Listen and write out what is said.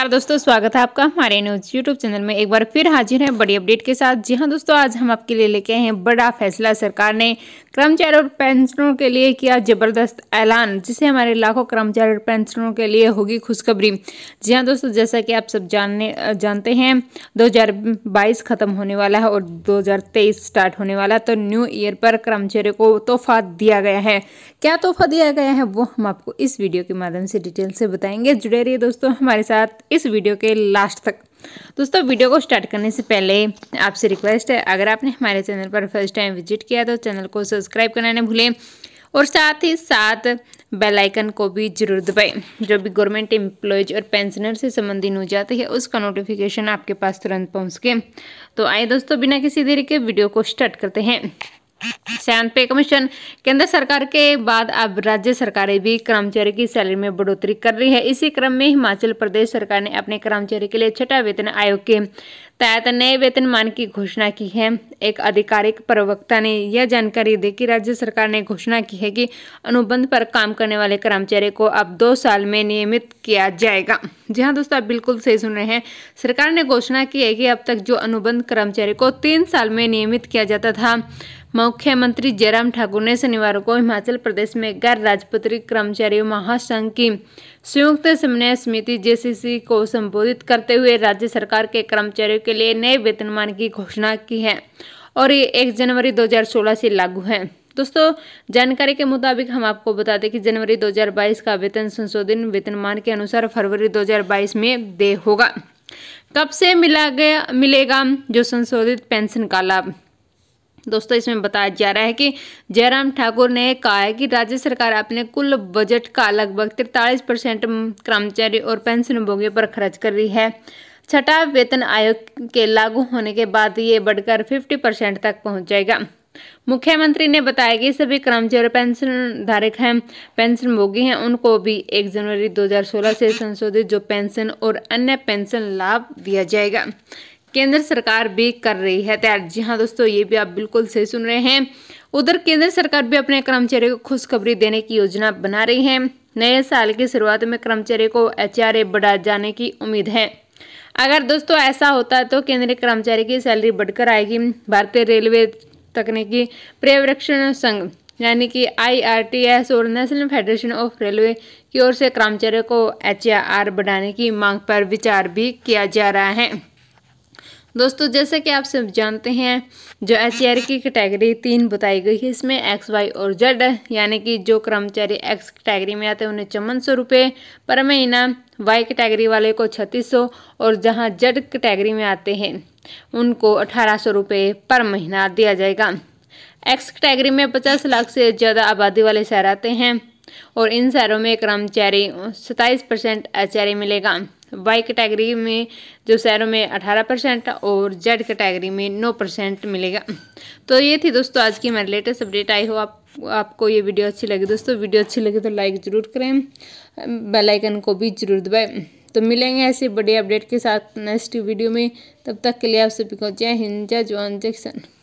नमस्कार दोस्तों स्वागत है आपका हमारे न्यूज यूट्यूब चैनल में एक बार फिर हाजिर है बड़ी अपडेट के साथ जी हाँ दोस्तों आज हम आपके लिए लेके आए हैं बड़ा फैसला सरकार ने कर्मचारी और पेंशनरों के लिए किया जबरदस्त ऐलान जिसे हमारे लाखों कर्मचारी और पेंशनरों के लिए होगी खुशखबरी जी हाँ दोस्तों जैसा कि आप सब जानने जानते हैं दो खत्म होने वाला है और दो स्टार्ट होने वाला है तो न्यू ईयर पर कर्मचारियों को तोहफा दिया गया है क्या तोहफा दिया गया है वो हम आपको इस वीडियो के माध्यम से डिटेल से बताएंगे जुड़े रहिए दोस्तों हमारे साथ इस वीडियो के लास्ट तक दोस्तों वीडियो को स्टार्ट करने से पहले आपसे रिक्वेस्ट है अगर आपने हमारे चैनल पर फर्स्ट टाइम विजिट किया तो चैनल को सब्सक्राइब करना नहीं भूलें और साथ ही साथ बेल आइकन को भी जरूर दबाएं जो भी गवर्नमेंट एम्प्लॉयज और पेंशनर से संबंधित हो जाती है उसका नोटिफिकेशन आपके पास तुरंत पहुंच के तो आए दोस्तों बिना किसी देरी के वीडियो को स्टार्ट करते हैं सेवन्थ पे कमीशन केंद्र सरकार के बाद अब राज्य सरकारें भी कर्मचारी की सैलरी में बढ़ोतरी कर रही है इसी क्रम में हिमाचल प्रदेश सरकार ने अपने कर्मचारी के लिए छठा वेतन आयोग के तहत नए मान की घोषणा की है एक आधिकारिक प्रवक्ता ने यह जानकारी दी कि राज्य सरकार ने घोषणा की है कि अनुबंध पर काम करने वाले कर्मचारी को अब दो साल में नियमित किया जाएगा जी हाँ दोस्तों आप बिल्कुल सही सुन रहे हैं सरकार ने घोषणा की है कि अब तक जो अनुबंध कर्मचारी को तीन साल में नियमित किया जाता था मुख्यमंत्री जयराम ठाकुर ने शनिवार को हिमाचल प्रदेश में गैर राजपत्रित कर्मचारियों महासंघ की संयुक्त समन्वय समिति जेसीसी को संबोधित करते हुए राज्य सरकार के कर्मचारियों के लिए नए वेतनमान की घोषणा की है और ये एक जनवरी 2016 से लागू है दोस्तों जानकारी के मुताबिक हम आपको बता दें कि जनवरी 2022 का वेतन संशोधन वेतनमान के अनुसार फरवरी 2022 में दे होगा कब से मिला गया मिलेगा जो संशोधित पेंशन का लाभ दोस्तों इसमें बताया जा रहा है कि जयराम ठाकुर ने कहा है कि राज्य सरकार अपने कुल बजट का लगभग तिरतालीस परसेंट कर्मचारी और पेंशनभोगियों पर खर्च कर रही है छठा वेतन आयोग के लागू होने के बाद ये बढ़कर 50 परसेंट तक पहुंच जाएगा मुख्यमंत्री ने बताया कि सभी कर्मचारी पेंशन धारक हैं पेंशन भोगी हैं उनको भी 1 जनवरी 2016 से संशोधित जो पेंशन और अन्य पेंशन लाभ दिया जाएगा केंद्र सरकार भी कर रही है तैयार जी हाँ दोस्तों ये भी आप बिल्कुल सही सुन रहे हैं उधर केंद्र सरकार भी अपने कर्मचारियों को खुशखबरी देने की योजना बना रही है नए साल की शुरुआत में कर्मचारी को एच बढ़ा जाने की उम्मीद है अगर दोस्तों ऐसा होता है तो केंद्रीय कर्मचारी की सैलरी बढ़कर आएगी भारतीय रेलवे तकनीकी पर्यवेक्षण संघ यानी कि आईआरटीएस और नेशनल फेडरेशन ऑफ रेलवे की ओर से कर्मचारियों को एच बढ़ाने की मांग पर विचार भी किया जा रहा है दोस्तों जैसे कि आप सब जानते हैं जो एच e की कैटेगरी तीन बताई गई है इसमें एक्स वाई और जेड यानी कि जो कर्मचारी एक्स कैटेगरी में आते हैं उन्हें चौवन सौ रुपये पर महीना वाई कैटेगरी वाले को छत्तीस सौ और जहां जेड कैटेगरी में आते हैं उनको अठारह सौ रुपये पर महीना दिया जाएगा एक्स कैटेगरी में पचास लाख से ज़्यादा आबादी वाले शहर आते हैं और इन शहरों में कर्मचारी सत्ताईस परसेंट एच e मिलेगा वाई कैटेगरी में जो शहरों में अठारह परसेंट और जेड कैटेगरी में नौ परसेंट मिलेगा तो ये थी दोस्तों आज की हमारी लेटेस्ट अपडेट आई हो आप आपको ये वीडियो अच्छी लगी दोस्तों वीडियो अच्छी लगी तो लाइक ज़रूर करें बेल आइकन को भी ज़रूर दबाएं तो मिलेंगे ऐसे बड़े अपडेट के साथ नेक्स्ट वीडियो में तब तक के लिए आप सभी को जय हिंद जय जवान जय किसान